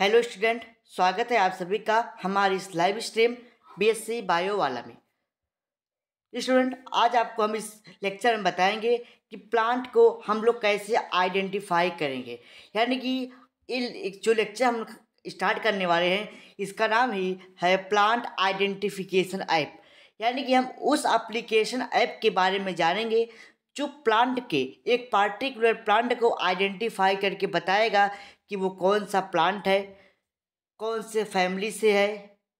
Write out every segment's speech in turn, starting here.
hello student स्वागत है आप सभी का हमारी इस लाइव स्ट्रीम बीएससी बायो वाला में स्टूडेंट आज आपको हम इस लेक्चर में बताएंगे कि प्लांट को हम लोग कैसे आइडेंटिफाई करेंगे यानी कि जो लेक्चर हम स्टार्ट करने वाले हैं इसका नाम ही है प्लांट आइडेंटिफिकेशन ऐप यानी कि हम उस एप्लीकेशन ऐप के बारे में जानेंगे जो प्लांट के एक पार्टिकुलर प्लांट को आइडेंटिफाई करके बताएगा कि वो कौन सा प्लांट है कौन से फैमिली से है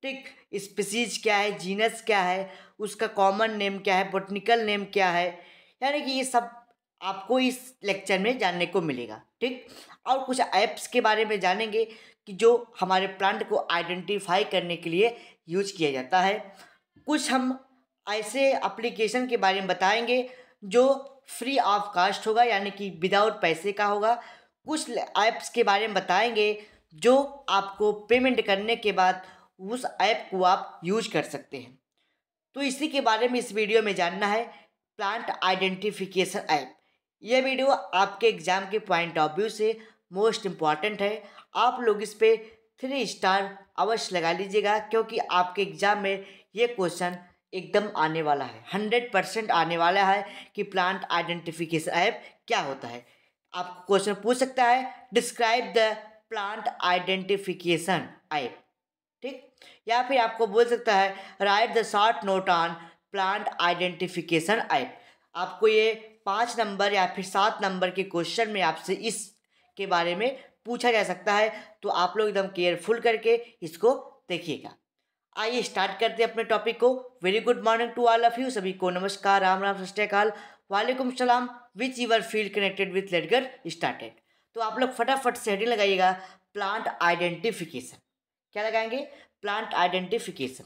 ठीक स्पीसीज क्या है जीनस क्या है उसका कॉमन नेम क्या है बोटनिकल नेम क्या है यानी कि ये सब आपको इस लेक्चर में जानने को मिलेगा ठीक और कुछ ऐप्स के बारे में जानेंगे कि जो हमारे प्लांट को आइडेंटिफाई करने के लिए यूज किया जाता है कुछ हम ऐसे एप्लीकेशन के बारे में बताएंगे जो फ्री ऑफ कास्ट होगा यानी कि विदाउट पैसे का होगा कुछ ऐप्स के बारे में बताएंगे जो आपको पेमेंट करने के बाद उस ऐप को आप यूज कर सकते हैं तो इसी के बारे में इस वीडियो में जानना है प्लांट आइडेंटिफिकेशन ऐप यह वीडियो आपके एग्ज़ाम के पॉइंट ऑफ व्यू से मोस्ट इम्पॉर्टेंट है आप लोग इस पर थ्री स्टार अवश्य लगा लीजिएगा क्योंकि आपके एग्ज़ाम में ये क्वेश्चन एकदम आने वाला है हंड्रेड परसेंट आने वाला है कि प्लांट आइडेंटिफिकेशन ऐप क्या होता है आपको क्वेश्चन पूछ सकता है डिस्क्राइब द प्लांट आइडेंटिफिकेशन आई ठीक या फिर आपको बोल सकता है write the short note on plant identification app आपको ये पाँच नंबर या फिर सात नंबर के क्वेश्चन में आपसे इस के बारे में पूछा जा सकता है तो आप लोग एकदम केयरफुल करके इसको देखिएगा आइए स्टार्ट करते हैं अपने टॉपिक को very good morning to all of you सभी को नमस्कार राम राम सत्याकाल वालेकुम सलाम which your feel connected with let's get started तो आप लोग फटाफट से हेडिंग लगाइएगा प्लांट आइडेंटिफिकेशन क्या लगाएंगे प्लांट आइडेंटिफिकेशन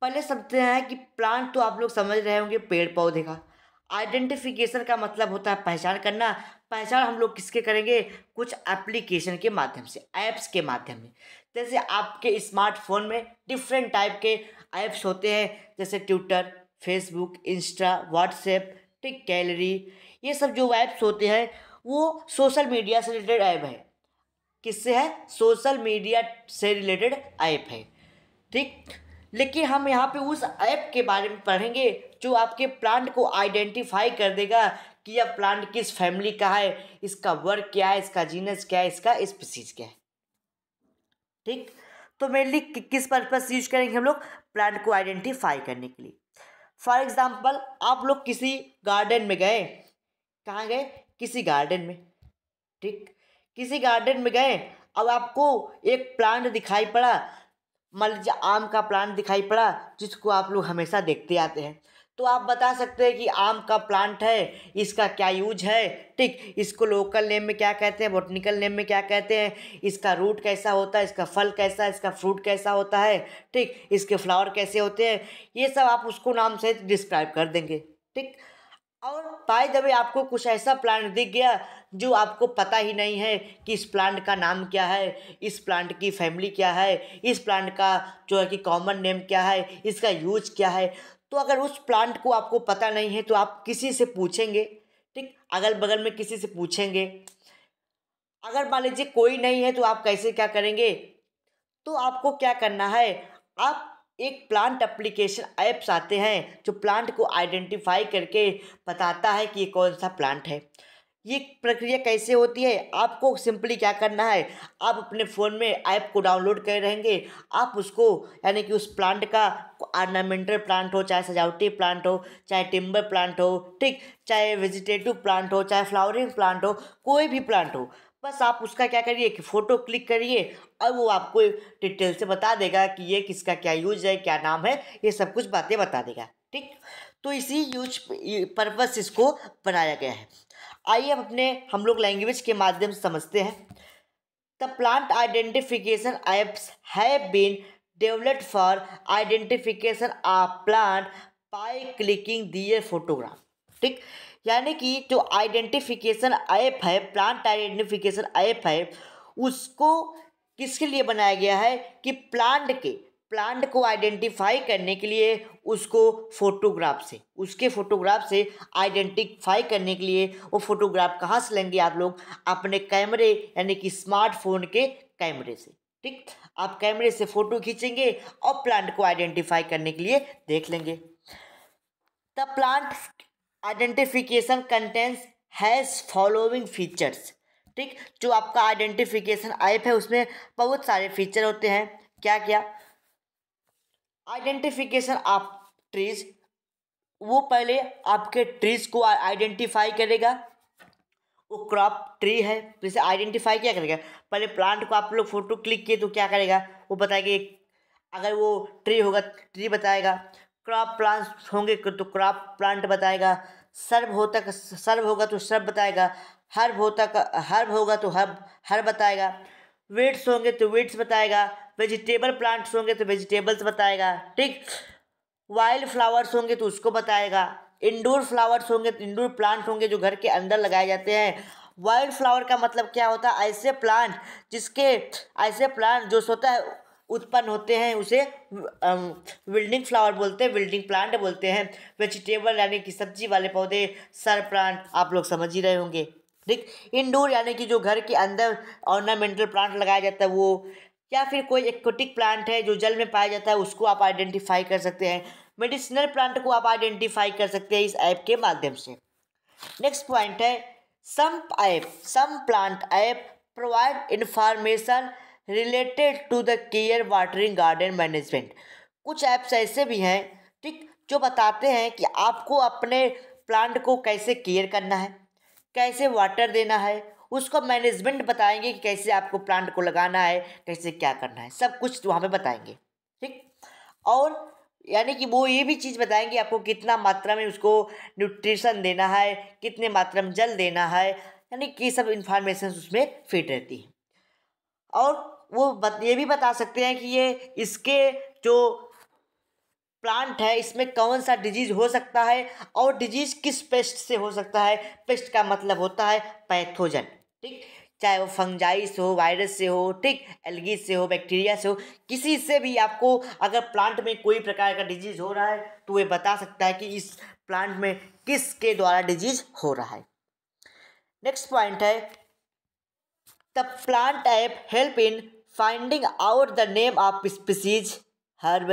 पहले समझते हैं कि प्लांट तो आप लोग समझ रहे होंगे पेड़ पौधे का आइडेंटिफिकेशन का मतलब होता है पहचान करना पहचान हम लोग किसके करेंगे कुछ एप्लीकेशन के माध्यम से ऐप्स के माध्यम में जैसे आपके स्मार्टफोन में डिफरेंट टाइप के ऐप्स होते हैं जैसे ट्विटर फेसबुक इंस्टा व्हाट्सएप टिक गैलरी ये सब जो ऐप्स होते हैं वो सोशल मीडिया से रिलेटेड ऐप है किससे है सोशल मीडिया से रिलेटेड ऐप है ठीक लेकिन हम यहाँ पे उस ऐप के बारे में पढ़ेंगे जो आपके प्लांट को आइडेंटिफाई कर देगा कि यह प्लांट किस फैमिली का है इसका वर्ग क्या है इसका जीनस क्या है इसका स्पीसीज क्या है ठीक तो मेनली किस पर्पज़ यूज करेंगे हम लोग प्लांट को आइडेंटिफाई करने के लिए फॉर एग्ज़ाम्पल आप लोग किसी गार्डन में गए कहाँ गए किसी गार्डन में ठीक किसी गार्डन में गए अब आपको एक प्लांट दिखाई पड़ा मान लीजिए आम का प्लांट दिखाई पड़ा जिसको आप लोग हमेशा देखते आते हैं तो आप बता सकते हैं कि आम का प्लांट है इसका क्या यूज है ठीक इसको लोकल नेम में क्या कहते हैं बोटनिकल नेम में क्या कहते हैं इसका रूट कैसा होता है इसका फल कैसा है इसका फ्रूट कैसा होता है ठीक इसके फ्लावर कैसे होते हैं ये सब आप उसको नाम से डिस्क्राइब कर देंगे ठीक और बाय द वे आपको कुछ ऐसा प्लांट दिख गया जो आपको पता ही नहीं है कि इस प्लांट का नाम क्या है इस प्लांट की फैमिली क्या है इस प्लांट का जो है कि कॉमन नेम क्या है इसका यूज क्या है तो अगर उस प्लांट को आपको पता नहीं है तो आप किसी से पूछेंगे ठीक अगल बगल में किसी से पूछेंगे अगर मान लीजिए कोई नहीं है तो आप कैसे क्या करेंगे तो आपको क्या करना है आप एक प्लांट एप्लीकेशन ऐप्स आते हैं जो प्लांट को आइडेंटिफाई करके बताता है कि ये कौन सा प्लांट है ये प्रक्रिया कैसे होती है आपको सिंपली क्या करना है आप अपने फ़ोन में ऐप को डाउनलोड कर रहेंगे आप उसको यानी कि उस प्लांट का आर्नामेंटल प्लांट हो चाहे सजावटी प्लांट हो चाहे टिम्बर प्लांट हो ठीक चाहे वेजिटेटिव प्लांट हो चाहे फ्लावरिंग प्लांट हो कोई भी प्लांट हो बस आप उसका क्या करिए कि फ़ोटो क्लिक करिए और वो आपको डिटेल से बता देगा कि ये किसका क्या यूज है क्या नाम है ये सब कुछ बातें बता देगा ठीक तो इसी यूज पर्पस इसको बनाया गया है आइए अब अपने हम लोग लैंग्वेज के माध्यम से समझते हैं the plant identification apps have been developed for identification of plant by clicking their photograph ठीक यानी कि जो आइडेंटिफिकेशन ऐप है प्लांट आइडेंटिफिकेशन ऐप है उसको किसके लिए बनाया गया है कि प्लांट के प्लांट को आइडेंटिफाई करने के लिए उसको फोटोग्राफ से उसके फोटोग्राफ से आइडेंटिफाई करने के लिए वो फोटोग्राफ कहाँ से लेंगे आप लोग अपने कैमरे यानी कि स्मार्टफोन के कैमरे से ठीक आप कैमरे से फ़ोटो खींचेंगे और प्लांट को आइडेंटिफाई करने के लिए देख लेंगे the plant identification contents has following features ठीक जो आपका आइडेंटिफिकेशन ऐप है उसमें बहुत सारे फीचर होते हैं क्या क्या आइडेंटिफिकेशन आप ट्रीज वो पहले आपके ट्रीज को आइडेंटिफाई करेगा वो क्रॉप ट्री है जैसे आइडेंटिफाई क्या करेगा पहले प्लांट को आप लोग फोटो क्लिक किए तो क्या करेगा वो बताएगा अगर वो ट्री होगा ट्री बताएगा क्रॉप प्लांट्स होंगे तो क्रॉप प्लांट बताएगा सर्व होतक सर्व होगा तो सर्व बताएगा हर्ब होतक हर्ब होगा तो हर्ब हर बताएगा वीड्स होंगे तो वीड्स बताएगा वेजिटेबल प्लांट्स होंगे तो वेजिटेबल्स बताएगा ठीक वाइल्ड फ्लावर्स होंगे तो उसको बताएगा इंडोर फ्लावर्स होंगे तो इंडोर प्लांट्स होंगे जो घर के अंदर लगाए जाते हैं वाइल्ड फ्लावर का मतलब क्या होता है ऐसे प्लांट जिसके ऐसे प्लांट जो होता है उत्पन्न होते हैं उसे विल्डिंग फ्लावर बोलते हैं विल्डिंग प्लांट बोलते हैं वेजिटेबल यानी कि सब्जी वाले पौधे सर प्लांट आप लोग समझ ही रहे होंगे ठीक इंडोर यानी कि जो घर के अंदर ऑर्नामेंटल प्लांट लगाया जाता है वो या फिर कोई एक्वेटिक प्लांट है जो जल में पाया जाता है उसको आप आइडेंटिफाई कर सकते हैं मेडिसिनल प्लांट को आप आइडेंटिफाई कर सकते हैं इस ऐप के माध्यम से नेक्स्ट पॉइंट है some app some plant app provide information related to the care watering garden management कुछ ऐप्स ऐसे भी हैं ठीक जो बताते हैं कि आपको अपने प्लांट को कैसे केयर करना है कैसे वाटर देना है उसको मैनेजमेंट बताएंगे कि कैसे आपको प्लांट को लगाना है कैसे क्या करना है सब कुछ तो वहाँ पे बताएंगे ठीक और यानी कि वो ये भी चीज़ बताएंगे आपको कितना मात्रा में उसको न्यूट्रिशन देना है कितने मात्रा में जल देना है यानी कि सब इन्फॉर्मेशन उसमें फिट रहती है और वो बत, ये भी बता सकते हैं कि ये इसके जो प्लांट है इसमें कौन सा डिजीज हो सकता है और डिजीज किस पेस्ट से हो सकता है पेस्ट का मतलब होता है पैथोजन ठीक चाहे वो फंगजाई से हो वायरस से हो ठीक एलगी से हो बैक्टीरिया से हो किसी से भी आपको अगर प्लांट में कोई प्रकार का डिजीज हो रहा है तो ये बता सकता है कि इस प्लांट में किसके द्वारा डिजीज हो रहा है नेक्स्ट पॉइंट है the plant app help in finding out the name of species herb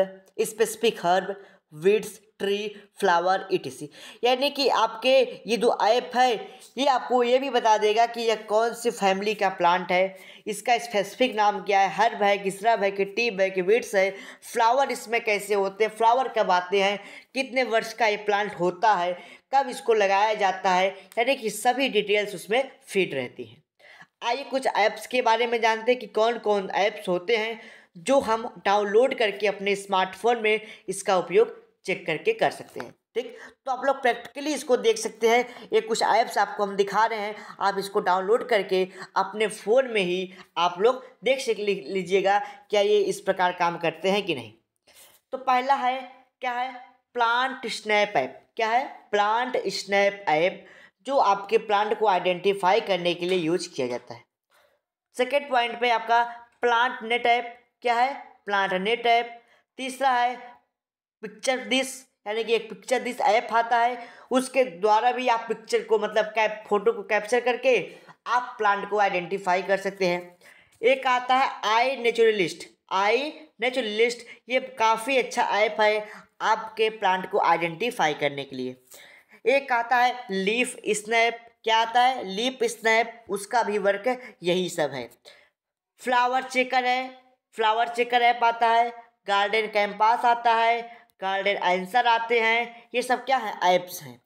specific herb weeds tree flower etc यानी कि आपके ये जो ऐप है ये आपको ये भी बता देगा कि यह कौन सी फैमिली का प्लांट है इसका स्पेसिफिक नाम क्या है हर्ब है कि श्रब है कि टीब है कि वीड्स है फ्लावर इसमें कैसे होते हैं फ्लावर कब आते हैं कितने वर्ष का ये प्लांट होता है कब इसको लगाया जाता है यानी कि सभी डिटेल्स उसमें फिट रहती हैं आइए कुछ ऐप्स के बारे में जानते हैं कि कौन कौन ऐप्स होते हैं जो हम डाउनलोड करके अपने स्मार्टफोन में इसका उपयोग चेक करके कर सकते हैं ठीक तो आप लोग प्रैक्टिकली इसको देख सकते हैं ये कुछ ऐप्स आपको हम दिखा रहे हैं आप इसको डाउनलोड करके अपने फ़ोन में ही आप लोग देख सक लीजिएगा क्या ये इस प्रकार काम करते हैं कि नहीं तो पहला है क्या है प्लांट स्नैप ऐप क्या है प्लांट स्नैप ऐप जो आपके प्लांट को आइडेंटिफाई करने के लिए यूज किया जाता है सेकेंड पॉइंट पे आपका प्लांट नेट ऐप क्या है प्लांट नेट ऐप तीसरा है पिक्चर दिस यानी कि एक पिक्चर दिस ऐप आता है उसके द्वारा भी आप पिक्चर को मतलब कैप फोटो को कैप्चर करके आप प्लांट को आइडेंटिफाई कर सकते हैं एक आता है आई नेचुरलिस्ट आई नेचुरलिस्ट ये काफ़ी अच्छा ऐप है आपके प्लांट को आइडेंटिफाई करने के लिए एक आता है लीफ स्नैप क्या आता है लीप स्नैप उसका भी वर्क यही सब है फ्लावर चेकर है फ्लावर चेकर ऐप आता है गार्डन कैंपास आता है गार्डन आंसर आते हैं ये सब क्या है ऐप्स हैं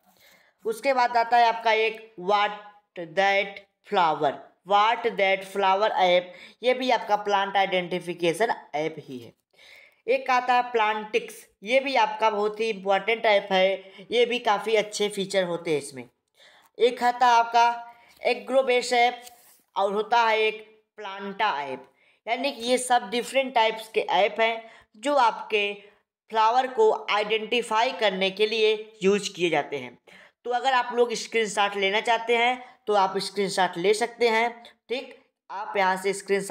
उसके बाद आता है आपका एक what that flower what that flower app ये भी आपका प्लांट आइडेंटिफिकेशन ऐप ही है एक आता है प्लांटिक्स ये भी आपका बहुत ही इम्पॉर्टेंट ऐप है ये भी काफ़ी अच्छे फीचर होते हैं इसमें एक आता है आपका एग्रोबेस ऐप और होता है एक प्लांटा ऐप यानी कि ये सब डिफरेंट टाइप्स के ऐप हैं जो आपके फ्लावर को आइडेंटिफाई करने के लिए यूज किए जाते हैं तो अगर आप लोग स्क्रीन लेना चाहते हैं तो आप स्क्रीन ले सकते हैं ठीक आप यहाँ से स्क्रीन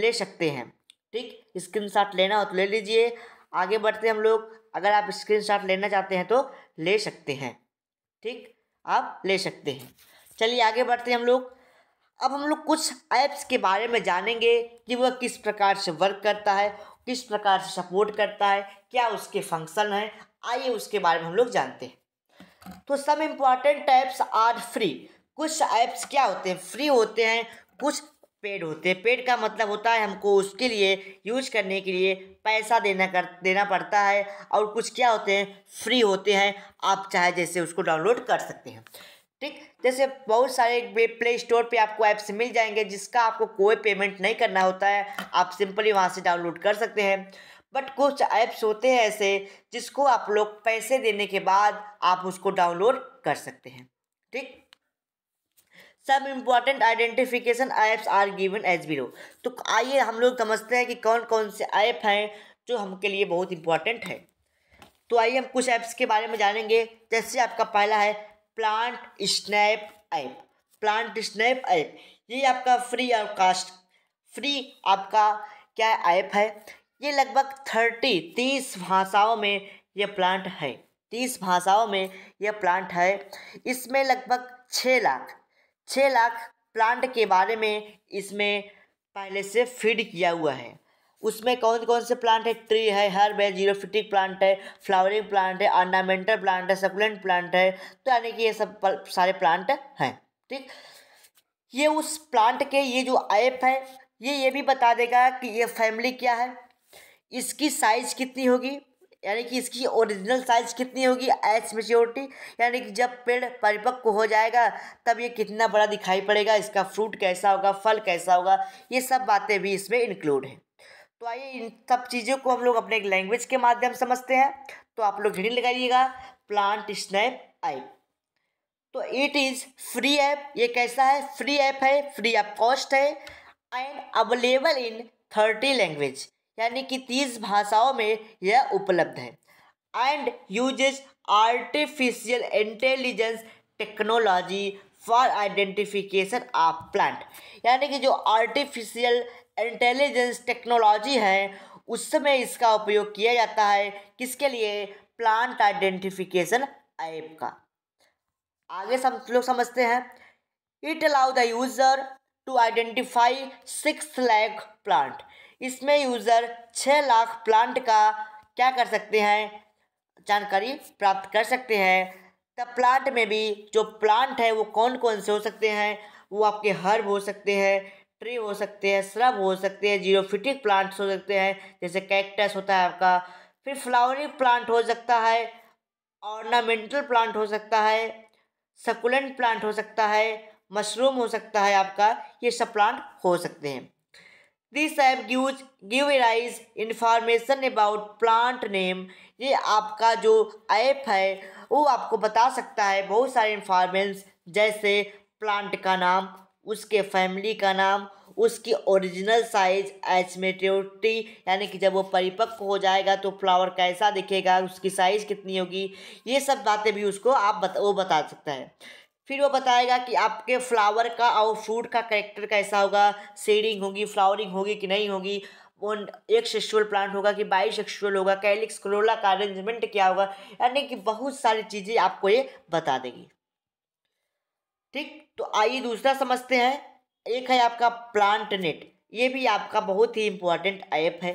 ले सकते हैं ठीक स्क्रीन शॉट लेना हो तो ले लीजिए आगे बढ़ते हम लोग अगर आप स्क्रीन शॉट लेना चाहते हैं तो ले सकते हैं ठीक आप ले सकते हैं चलिए आगे बढ़ते हैं हम लोग अब हम लोग कुछ ऐप्स के बारे में जानेंगे कि वह किस प्रकार से वर्क करता है किस प्रकार से सपोर्ट करता है क्या उसके फंक्शन हैं आइए उसके बारे में हम लोग जानते हैं तो सब इम्पॉर्टेंट ऐप्स आर फ्री कुछ ऐप्स क्या होते हैं फ्री होते हैं कुछ पेड होते हैं पेड का मतलब होता है हमको उसके लिए यूज करने के लिए पैसा देना कर देना पड़ता है और कुछ क्या होते हैं फ्री होते हैं आप चाहे जैसे उसको डाउनलोड कर सकते हैं ठीक जैसे बहुत सारे प्ले स्टोर पे आपको ऐप्स मिल जाएंगे जिसका आपको कोई पेमेंट नहीं करना होता है आप सिंपली वहाँ से डाउनलोड कर सकते हैं बट कुछ ऐप्स होते हैं ऐसे जिसको आप लोग पैसे देने के बाद आप उसको डाउनलोड कर सकते हैं ठीक सब important identification apps are given as below तो आइए हम लोग समझते हैं कि कौन कौन से ऐप हैं जो हमके लिए बहुत इंपॉर्टेंट है तो आइए हम कुछ ऐप्स के बारे में जानेंगे जैसे आपका पहला है plant snap app plant snap app ये आपका फ्री और कास्ट फ्री आपका क्या ऐप है ये लगभग थर्टी तीस भाषाओं में यह प्लांट है तीस भाषाओं में यह प्लांट है इसमें लगभग छः लाख छः लाख प्लांट के बारे में इसमें पहले से फीड किया हुआ है उसमें कौन कौन से प्लांट है ट्री है हर्ब है जीरोफिटिक प्लांट है फ्लावरिंग प्लांट है ऑर्नामेंटल प्लांट है सकुलेंट प्लांट है तो यानी कि ये सब सारे प्लांट हैं ठीक ये उस प्लांट के ये जो ऐप है ये ये भी बता देगा कि ये फैमिली क्या है इसकी साइज कितनी होगी यानी कि इसकी ओरिजिनल साइज़ कितनी होगी एच मेच्योरिटी यानी कि जब पेड़ परिपक्व हो जाएगा तब ये कितना बड़ा दिखाई पड़ेगा इसका फ्रूट कैसा होगा फल कैसा होगा ये सब बातें भी इसमें इंक्लूड हैं तो आइए इन सब चीज़ों को हम लोग अपने एक लैंग्वेज के माध्यम समझते हैं तो आप लोग हिडिंग लगाइएगा प्लांट स्नैप आई तो इट इज़ फ्री ऐप ये कैसा है फ्री ऐप है फ्री ऑफ कॉस्ट है and available in thirty language यानी कि तीस भाषाओं में यह उपलब्ध है and use artificial intelligence technology for identification of plant यानी कि जो आर्टिफिशियल इंटेलिजेंस टेक्नोलॉजी है उसमें इसका उपयोग किया जाता है किसके लिए प्लांट आइडेंटिफिकेशन ऐप का आगे सम लोग समझते हैं it allow the user to identify six lakh plant इसमें यूज़र छः लाख प्लांट का क्या कर सकते हैं जानकारी प्राप्त कर सकते हैं द प्लांट में भी जो प्लांट है वो कौन कौन से हो सकते हैं वो आपके हर्ब हो सकते हैं ट्री हो सकते हैं श्रब हो सकते हैं जीरोफिटिक प्लांट्स हो सकते हैं जैसे कैक्टस होता है आपका फिर फ्लावरिंग प्लांट हो सकता है ऑर्नामेंटल प्लांट हो सकता है सकुलेंट प्लांट हो सकता है मशरूम हो सकता है आपका ये सब प्लांट हो सकते हैं this app gives give rise information about plant name ये आपका जो ऐप है वो आपको बता सकता है बहुत सारे इन्फॉर्मेंस जैसे प्लांट का नाम उसके फैमिली का नाम उसकी ओरिजिनल साइज एच मेट्योरिटी यानी कि जब वो परिपक्व हो जाएगा तो फ्लावर कैसा दिखेगा उसकी साइज़ कितनी होगी ये सब बातें भी उसको आप बता वो बता सकता है फिर वो बताएगा कि आपके फ्लावर का और फ्रूट का करेक्टर कैसा होगा सेडिंग होगी फ्लावरिंग होगी कि नहीं होगी वो एक सेक्शुअल प्लांट होगा कि बाई सेक्शुअल होगा कैलिक्स क्लोला का अरेंजमेंट क्या होगा यानी कि बहुत सारी चीज़ें आपको ये बता देगी ठीक तो आइए दूसरा समझते हैं एक है आपका प्लांट नेट ये भी आपका बहुत ही इम्पोर्टेंट ऐप है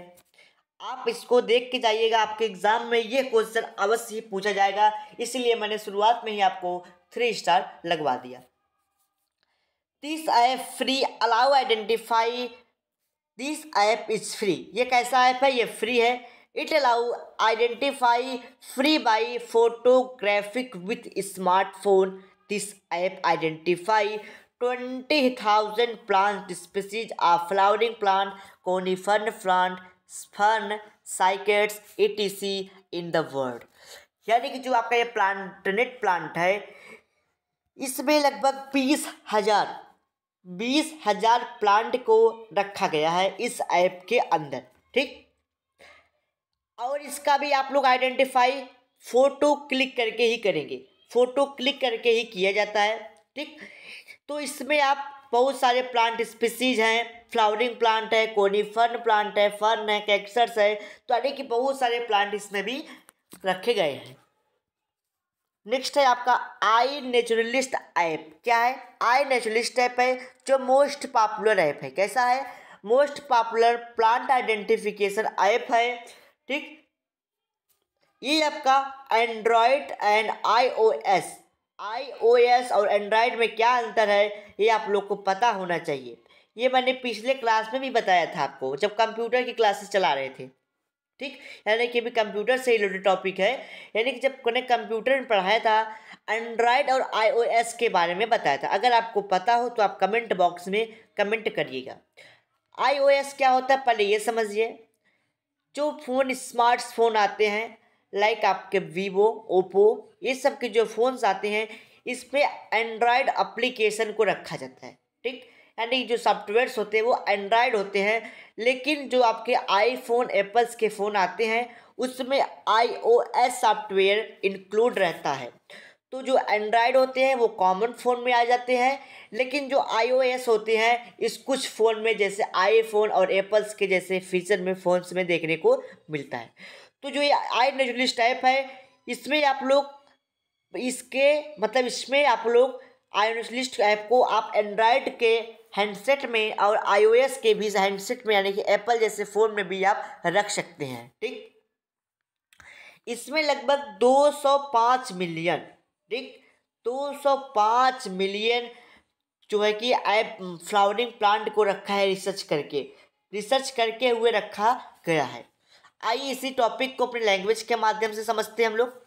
आप इसको देख के जाइएगा आपके एग्ज़ाम में ये क्वेश्चन अवश्य ही पूछा जाएगा इसीलिए मैंने शुरुआत में ही आपको थ्री स्टार लगवा दिया this app free allow identify this app is free ये कैसा ऐप है ये फ्री है it allow identify free by photographic with smartphone this app identify twenty thousand plant species ah flowering plant conifer plant fern cycads etc in the world यानी कि जो आपका ये प्लांटनेट प्लांट है इसमें लगभग बीस हज़ार बीस हज़ार प्लांट को रखा गया है इस ऐप के अंदर ठीक और इसका भी आप लोग आइडेंटिफाई फ़ोटो क्लिक करके ही करेंगे फ़ोटो क्लिक करके ही किया जाता है ठीक तो इसमें आप बहुत सारे प्लांट स्पीसीज हैं फ्लावरिंग प्लांट है फर्न प्लांट है फर्न है कैक्सर्स है तो यानी कि बहुत सारे प्लांट इसमें भी रखे गए हैं नेक्स्ट है आपका आई नेचुरलिस्ट ऐप क्या है आई नेचुरलिस्ट ऐप है जो मोस्ट पॉपुलर ऐप है कैसा है most popular plant identification app है ठीक ये आपका एंड्रॉयड एंड आईओएस आईओएस और एंड्रॉयड में क्या अंतर है ये आप लोग को पता होना चाहिए ये मैंने पिछले क्लास में भी बताया था आपको जब कंप्यूटर की क्लासेस चला रहे थे ठीक यानी कि भी कंप्यूटर से रिलेटेड टॉपिक है यानी कि जब मैंने कंप्यूटर में पढ़ाया था एंड्रॉयड और आईओएस के बारे में बताया था अगर आपको पता हो तो आप कमेंट बॉक्स में कमेंट करिएगा आईओएस क्या होता है पहले ये समझिए जो फ़ोन स्मार्टफोन आते हैं लाइक आपके वीवो ओप्पो ये सब के जो फ़ोन्स आते हैं इस पर एंड्रॉयड अप्लीकेशन को रखा जाता है ठीक यानी जो सॉफ्टवेयर्स होते हैं वो एंड्रॉयड होते हैं लेकिन जो आपके आईफोन एप्पल्स के फ़ोन आते हैं उसमें आईओएस सॉफ्टवेयर इंक्लूड रहता है तो जो एंड्रॉयड होते हैं वो कॉमन फ़ोन में आ जाते हैं लेकिन जो आईओएस होते हैं इस कुछ फ़ोन में जैसे आईफोन और एप्पल्स के जैसे फीचर में फ़ोन्स में देखने को मिलता है तो जो ये आई नेजुलिस टाइप है इसमें आप लोग इसके मतलब इसमें आप लोग आयोनिस लिस्ट ऐप को आप एंड्राइड के हैंडसेट में और आईओएस के भी हैंडसेट में यानी कि एप्पल जैसे फ़ोन में भी आप रख सकते हैं ठीक इसमें लगभग 205 मिलियन ठीक 205 मिलियन जो है कि ऐप फ्लावरिंग प्लांट को रखा है रिसर्च करके रिसर्च करके हुए रखा गया है आइए इसी टॉपिक को अपने लैंग्वेज के माध्यम से समझते हैं हम लोग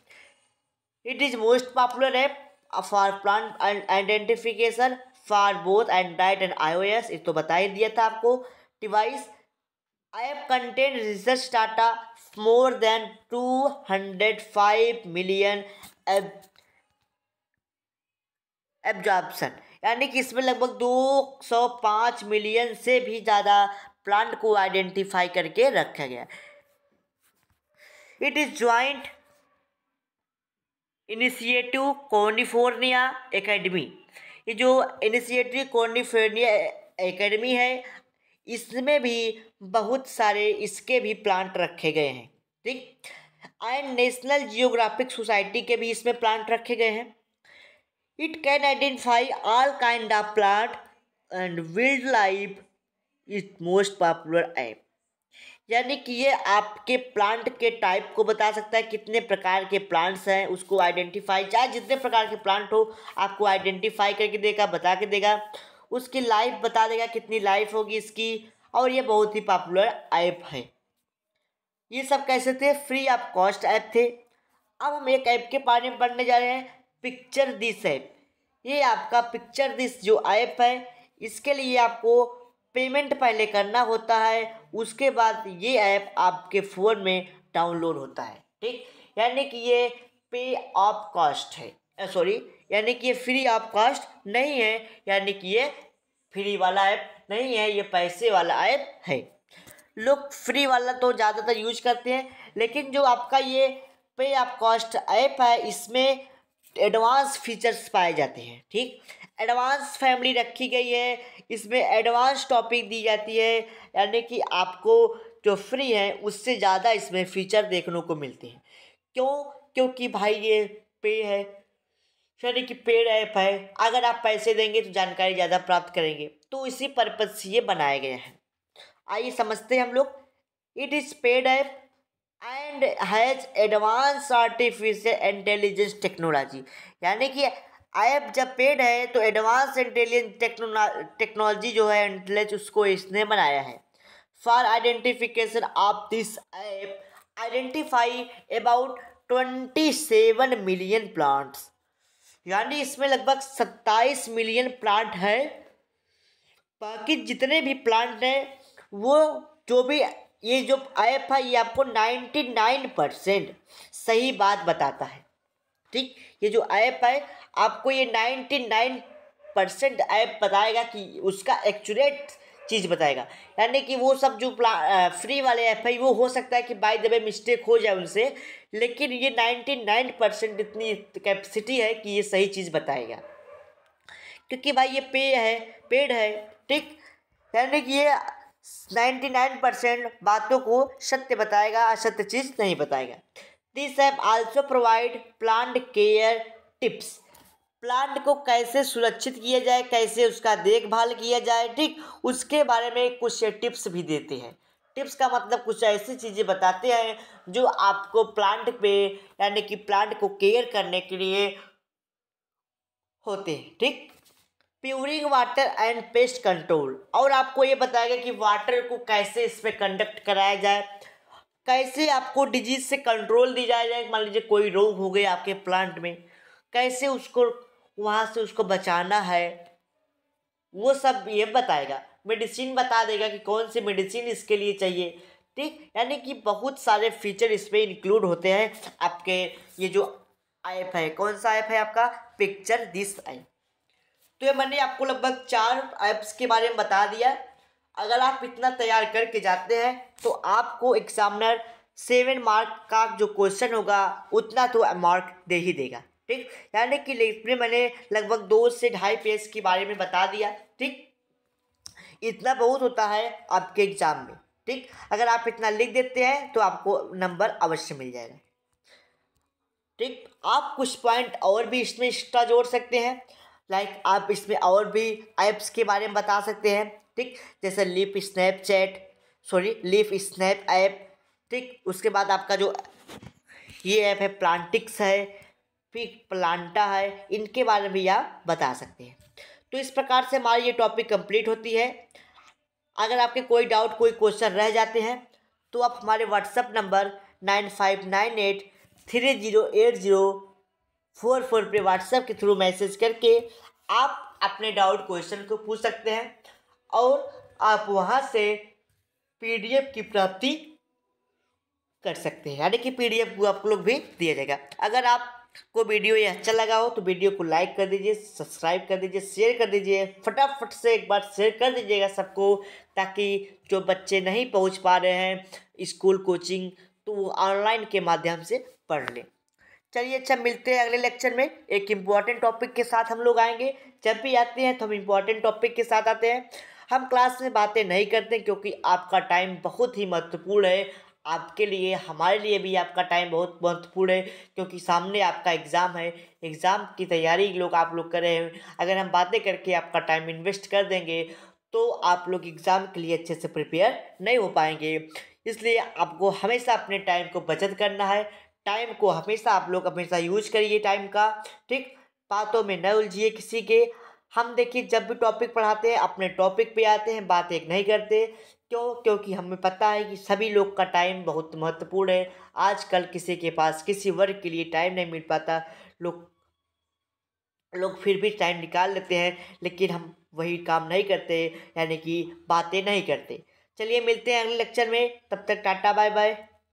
it is most popular app for plant identification for both android and iOS ये तो बता ही दिया था आपको device app contain research data more than two hundred five million observation यानी कि इसमें लगभग दो सौ पाँच मिलियन से भी ज़्यादा प्लांट को आइडेंटिफाई करके रखा गया it is joint initiative California academy ये जो इनिशिएटिव कॉर्निफोर्निया एकेडमी है इसमें भी बहुत सारे इसके भी प्लांट रखे गए हैं ठीक एंड नेशनल जियोग्राफिक सोसाइटी के भी इसमें प्लांट रखे गए हैं it can identify all kind of plant and wild life is most popular app यानी कि ये आपके प्लांट के टाइप को बता सकता है कितने प्रकार के प्लांट्स हैं उसको आइडेंटिफाई चाहे जितने प्रकार के प्लांट हो आपको आइडेंटिफाई करके देगा बता के देगा उसकी लाइफ बता देगा कितनी लाइफ होगी इसकी और ये बहुत ही पॉपुलर ऐप है ये सब कैसे थे फ्री ऑफ कॉस्ट ऐप थे अब हम एक ऐप के बारे में पढ़ने जा रहे हैं पिक्चर दिस ऐप ये आपका पिक्चर दिस जो ऐप है इसके लिए आपको पेमेंट पहले करना होता है उसके बाद ये ऐप आपके फ़ोन में डाउनलोड होता है ठीक यानी कि ये पे ऑफ कॉस्ट है सॉरी यानी कि ये फ्री ऑफ कॉस्ट नहीं है यानी कि ये फ्री वाला ऐप नहीं है ये पैसे वाला ऐप है लोग फ्री वाला तो ज़्यादातर यूज करते हैं लेकिन जो आपका ये पे ऑफ कॉस्ट ऐप है इसमें एडवांस फीचर्स पाए जाते हैं ठीक एडवांस फैमिली रखी गई है इसमें एडवांस टॉपिक दी जाती है यानी कि आपको जो फ्री है उससे ज़्यादा इसमें फीचर देखने को मिलते हैं क्यों क्योंकि भाई ये पे है यानी कि पेड ऐप है अगर आप पैसे देंगे तो जानकारी ज़्यादा प्राप्त करेंगे तो इसी पर्पज़ से ये बनाया गया है आइए समझते हैं हम लोग it is paid app and has advance artificial intelligence technology यानी कि ऐप जब पेड है तो एडवांस इंटेलिजेंस टेक्नोलॉजी जो है इंटेलिज उसको इसने बनाया है for identification of this app identify about twenty seven million plants यानी इसमें लगभग सत्ताईस मिलियन प्लांट है बाकी जितने भी प्लांट हैं वो जो भी ये जो ऐप है ये आपको नाइन्टी नाइन परसेंट सही बात बताता है ठीक ये जो ऐप है आपको ये नाइन्टी नाइन परसेंट ऐप बताएगा कि उसका एक्चुरेट चीज़ बताएगा यानी कि वो सब जो प्ला फ्री वाले ऐप है वो हो सकता है कि बाई वे मिस्टेक हो जाए उनसे लेकिन ये नाइन्टी नाइन परसेंट इतनी कैपेसिटी है कि ये सही चीज़ बताएगा क्योंकि भाई ये पे है पेड है ठीक यानी कि ये नाइन्टी नाइन परसेंट बातों को सत्य बताएगा असत्य चीज़ नहीं बताएगा this app also provide plant care tips plant को कैसे सुरक्षित किया जाए कैसे उसका देखभाल किया जाए ठीक उसके बारे में कुछ टिप्स भी देते हैं टिप्स का मतलब कुछ ऐसी चीज़ें बताते हैं जो आपको प्लांट पे यानी कि प्लांट को केयर करने के लिए होते हैं ठीक pouring water and pest control और आपको ये बताएगा कि वाटर को कैसे इस पर कंडक्ट कराया जाए कैसे आपको डिजीज से कंट्रोल दी जाए जाए मान लीजिए कोई रोग हो गया आपके प्लांट में कैसे उसको वहाँ से उसको बचाना है वो सब ये बताएगा मेडिसिन बता देगा कि कौन सी मेडिसिन इसके लिए चाहिए ठीक यानी कि बहुत सारे फीचर इसमें इंक्लूड होते हैं आपके ये जो ऐप है कौन सा ऐप है आपका पिक्चर दिस ऐप तो ये मैंने आपको लगभग चार ऐप्स के बारे में बता दिया अगर आप इतना तैयार करके जाते हैं तो आपको एग्जामिनर सेवन मार्क का जो क्वेश्चन होगा उतना तो मार्क दे ही देगा ठीक यानी कि इसमें मैंने लगभग दो से ढाई पेज के बारे में बता दिया ठीक इतना बहुत होता है आपके एग्ज़ाम में ठीक अगर आप इतना लिख देते हैं तो आपको नंबर अवश्य मिल जाएगा ठीक आप कुछ पॉइंट और भी इसमें एक्स्ट्रा जोड़ सकते हैं लाइक आप इसमें और भी ऐप्स के बारे में बता सकते हैं ठीक जैसे leaf Snapchat sorry leaf snap app ठीक उसके बाद आपका जो ये ऐप है प्लांटिक्स है फिर प्लांटा है इनके बारे में भी आप बता सकते हैं तो इस प्रकार से हमारी ये टॉपिक कंप्लीट होती है अगर आपके कोई डाउट कोई क्वेश्चन रह जाते हैं तो आप हमारे WhatsApp number nine five nine eight three zero eight zero four four पे व्हाट्सएप के थ्रू मैसेज करके आप अपने डाउट क्वेश्चन को पूछ सकते हैं और आप वहाँ से पीडीएफ की प्राप्ति कर सकते हैं यानी कि पीडीएफ को आप लोग भी दिया जाएगा अगर आपको वीडियो ये अच्छा लगा हो तो वीडियो को लाइक कर दीजिए सब्सक्राइब कर दीजिए शेयर कर दीजिए फटाफट से एक बार शेयर कर दीजिएगा सबको ताकि जो बच्चे नहीं पहुंच पा रहे हैं स्कूल कोचिंग तो वो ऑनलाइन के माध्यम से पढ़ लें चलिए अच्छा मिलते हैं अगले लेक्चर में एक इम्पॉर्टेंट टॉपिक के साथ हम लोग आएंगे जब भी आते हैं तो हम इम्पॉर्टेंट टॉपिक के साथ आते हैं हम क्लास में बातें नहीं करते क्योंकि आपका टाइम बहुत ही महत्वपूर्ण है आपके लिए हमारे लिए भी आपका टाइम बहुत महत्वपूर्ण है क्योंकि सामने आपका एग्ज़ाम है एग्ज़ाम की तैयारी लोग आप लोग कर रहे हैं अगर हम बातें करके आपका टाइम इन्वेस्ट कर देंगे तो आप लोग एग्ज़ाम के लिए अच्छे से प्रिपेयर नहीं हो पाएंगे इसलिए आपको हमेशा अपने टाइम को बचत करना है टाइम को हमेशा आप लोग हमेशा यूज करिए टाइम का ठीक बातों में न उलझिए किसी के हम देखिए जब भी टॉपिक पढ़ाते हैं अपने टॉपिक पे आते हैं बात एक नहीं करते क्यों क्योंकि हमें पता है कि सभी लोग का टाइम बहुत महत्वपूर्ण है आजकल किसी के पास किसी वर्ग के लिए टाइम नहीं मिल पाता लोग लोग फिर भी टाइम निकाल लेते हैं लेकिन हम वही काम नहीं करते यानी कि बातें नहीं करते चलिए मिलते हैं अगले लेक्चर में तब तक टाटा बाय बाय